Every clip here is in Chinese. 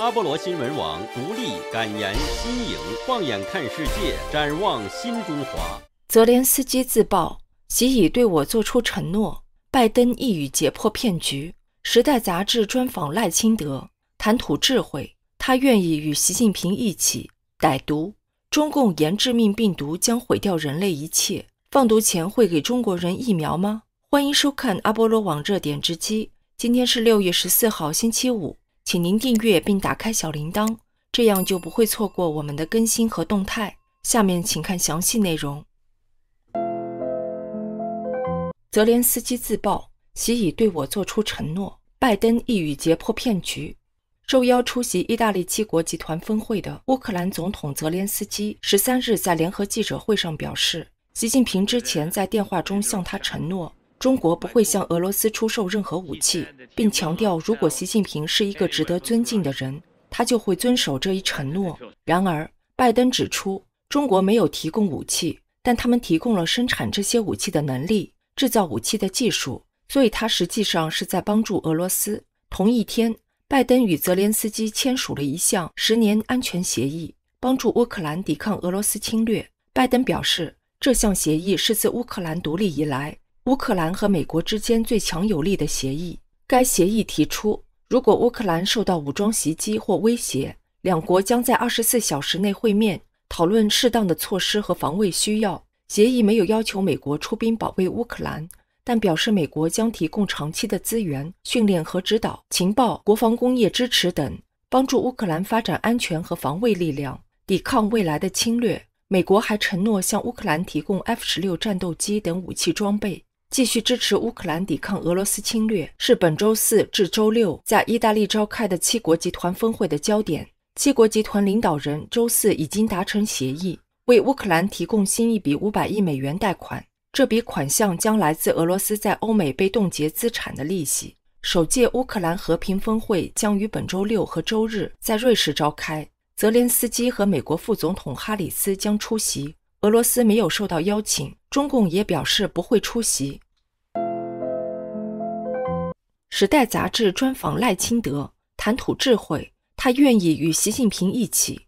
阿波罗新闻网独立、敢言、新颖，放眼看世界，展望新中华。泽连斯基自曝，习已对我做出承诺。拜登一语解破骗局。《时代》杂志专访赖清德，谈吐智慧。他愿意与习近平一起。歹毒，中共研致命病毒，将毁掉人类一切。放毒前会给中国人疫苗吗？欢迎收看阿波罗网热点直击。今天是六月十四号，星期五。请您订阅并打开小铃铛，这样就不会错过我们的更新和动态。下面请看详细内容。泽连斯基自曝，习已对我做出承诺。拜登一语揭破骗局。受邀出席意大利七国集团峰会的乌克兰总统泽连斯基，十三日在联合记者会上表示，习近平之前在电话中向他承诺。中国不会向俄罗斯出售任何武器，并强调，如果习近平是一个值得尊敬的人，他就会遵守这一承诺。然而，拜登指出，中国没有提供武器，但他们提供了生产这些武器的能力、制造武器的技术，所以他实际上是在帮助俄罗斯。同一天，拜登与泽连斯基签署了一项十年安全协议，帮助乌克兰抵抗俄罗斯侵略。拜登表示，这项协议是自乌克兰独立以来。乌克兰和美国之间最强有力的协议。该协议提出，如果乌克兰受到武装袭击或威胁，两国将在二十四小时内会面，讨论适当的措施和防卫需要。协议没有要求美国出兵保卫乌克兰，但表示美国将提供长期的资源、训练和指导、情报、国防工业支持等，帮助乌克兰发展安全和防卫力量，抵抗未来的侵略。美国还承诺向乌克兰提供 F 十六战斗机等武器装备。继续支持乌克兰抵抗俄罗斯侵略是本周四至周六在意大利召开的七国集团峰会的焦点。七国集团领导人周四已经达成协议，为乌克兰提供新一笔五百亿美元贷款。这笔款项将来自俄罗斯在欧美被冻结资产的利息。首届乌克兰和平峰会将于本周六和周日在瑞士召开，泽连斯基和美国副总统哈里斯将出席。俄罗斯没有受到邀请，中共也表示不会出席。《时代》杂志专访赖清德，谈吐智慧。他愿意与习近平一起。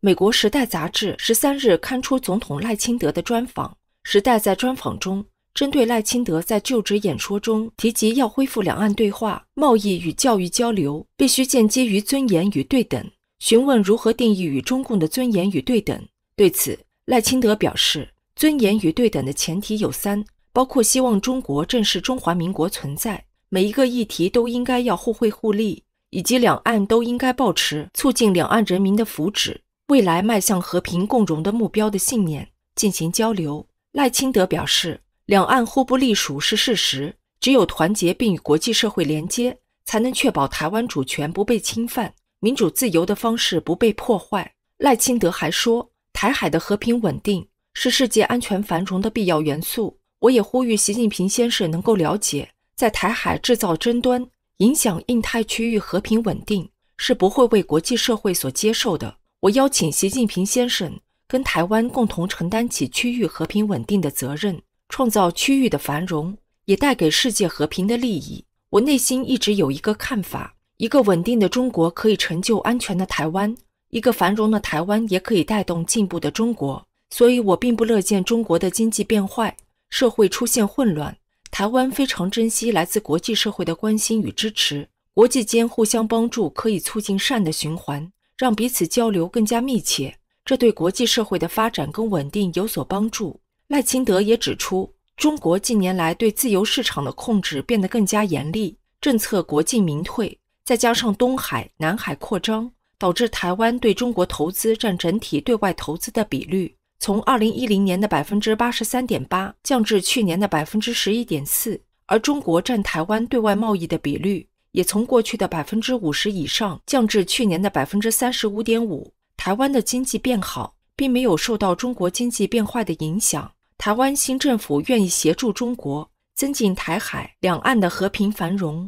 美国《时代》杂志十三日刊出总统赖清德的专访。《时代》在专访中针对赖清德在就职演说中提及要恢复两岸对话、贸易与教育交流，必须间基于尊严与对等，询问如何定义与中共的尊严与对等。对此，赖清德表示，尊严与对等的前提有三，包括希望中国正视中华民国存在。每一个议题都应该要互惠互利，以及两岸都应该保持促进两岸人民的福祉，未来迈向和平共荣的目标的信念进行交流。赖清德表示，两岸互不隶属是事实，只有团结并与国际社会连接，才能确保台湾主权不被侵犯，民主自由的方式不被破坏。赖清德还说，台海的和平稳定是世界安全繁荣的必要元素。我也呼吁习近平先生能够了解。在台海制造争端，影响印太区域和平稳定，是不会为国际社会所接受的。我邀请习近平先生跟台湾共同承担起区域和平稳定的责任，创造区域的繁荣，也带给世界和平的利益。我内心一直有一个看法：一个稳定的中国可以成就安全的台湾，一个繁荣的台湾也可以带动进步的中国。所以，我并不乐见中国的经济变坏，社会出现混乱。台湾非常珍惜来自国际社会的关心与支持，国际间互相帮助可以促进善的循环，让彼此交流更加密切，这对国际社会的发展跟稳定有所帮助。赖清德也指出，中国近年来对自由市场的控制变得更加严厉，政策国进民退，再加上东海、南海扩张，导致台湾对中国投资占整体对外投资的比率。从二零一零年的百分之八十三点八降至去年的百分之十一点四，而中国占台湾对外贸易的比率也从过去的百分之五十以上降至去年的百分之三十五点五。台湾的经济变好，并没有受到中国经济变坏的影响。台湾新政府愿意协助中国，增进台海两岸的和平繁荣。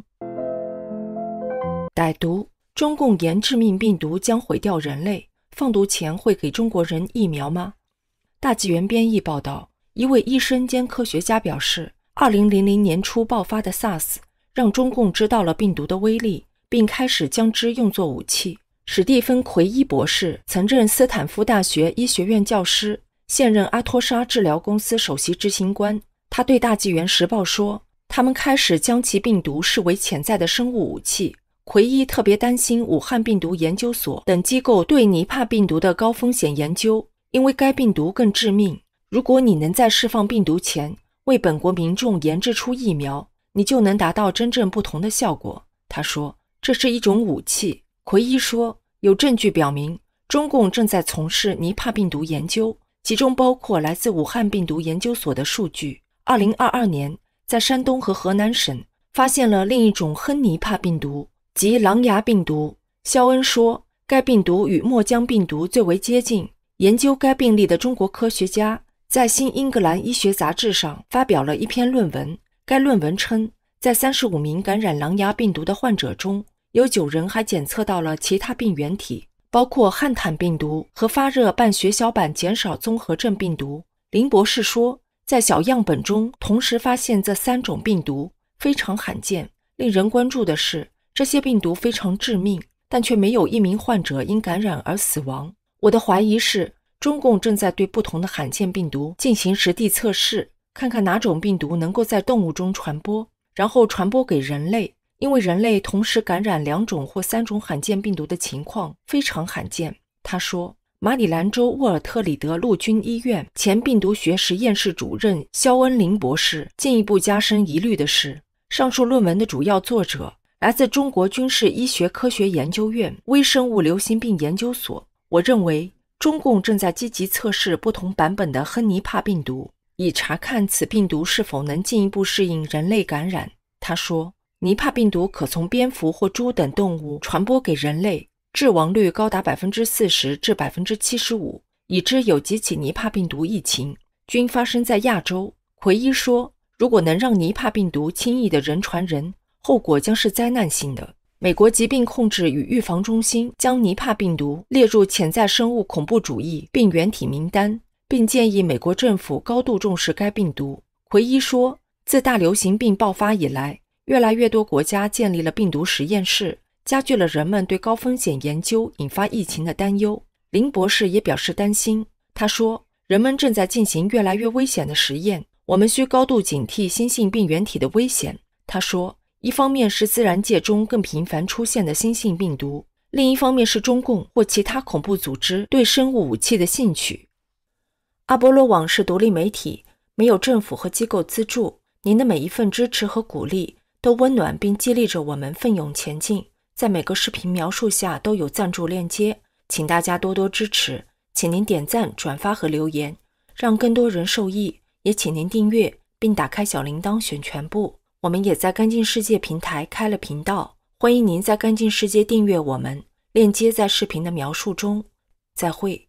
歹毒，中共研致命病毒将毁掉人类，放毒前会给中国人疫苗吗？大纪元编译报道，一位医生兼科学家表示，二零零零年初爆发的 SARS 让中共知道了病毒的威力，并开始将之用作武器。史蒂芬·奎伊博士曾任斯坦福大学医学院教师，现任阿托沙治疗公司首席执行官。他对《大纪元时报》说：“他们开始将其病毒视为潜在的生物武器。”奎伊特别担心武汉病毒研究所等机构对尼帕病毒的高风险研究。因为该病毒更致命，如果你能在释放病毒前为本国民众研制出疫苗，你就能达到真正不同的效果。他说：“这是一种武器。”奎伊说：“有证据表明，中共正在从事尼帕病毒研究，其中包括来自武汉病毒研究所的数据。2022年，在山东和河南省发现了另一种亨尼帕病毒，即狼牙病毒。”肖恩说：“该病毒与墨江病毒最为接近。”研究该病例的中国科学家在《新英格兰医学杂志》上发表了一篇论文。该论文称，在35名感染狼牙病毒的患者中，有9人还检测到了其他病原体，包括汉坦病毒和发热伴血小板减少综合症病毒。林博士说，在小样本中同时发现这三种病毒非常罕见。令人关注的是，这些病毒非常致命，但却没有一名患者因感染而死亡。我的怀疑是，中共正在对不同的罕见病毒进行实地测试，看看哪种病毒能够在动物中传播，然后传播给人类。因为人类同时感染两种或三种罕见病毒的情况非常罕见。他说，马里兰州沃尔特里德陆军医院前病毒学实验室主任肖恩林博士进一步加深疑虑的是，上述论文的主要作者来自中国军事医学科学研究院微生物流行病研究所。我认为中共正在积极测试不同版本的亨尼帕病毒，以查看此病毒是否能进一步适应人类感染。他说，尼帕病毒可从蝙蝠或猪等动物传播给人类，致亡率高达百分之四十至百分之七十五。已知有几起尼帕病毒疫情均发生在亚洲。奎伊说，如果能让尼帕病毒轻易的人传人，后果将是灾难性的。美国疾病控制与预防中心将尼帕病毒列入潜在生物恐怖主义病原体名单，并建议美国政府高度重视该病毒。奎伊说：“自大流行病爆发以来，越来越多国家建立了病毒实验室，加剧了人们对高风险研究引发疫情的担忧。”林博士也表示担心，他说：“人们正在进行越来越危险的实验，我们需高度警惕新性病原体的危险。”他说。一方面是自然界中更频繁出现的新性病毒，另一方面是中共或其他恐怖组织对生物武器的兴趣。阿波罗网是独立媒体，没有政府和机构资助。您的每一份支持和鼓励都温暖并激励着我们奋勇前进。在每个视频描述下都有赞助链接，请大家多多支持。请您点赞、转发和留言，让更多人受益。也请您订阅并打开小铃铛，选全部。我们也在“干净世界”平台开了频道，欢迎您在“干净世界”订阅我们，链接在视频的描述中。再会。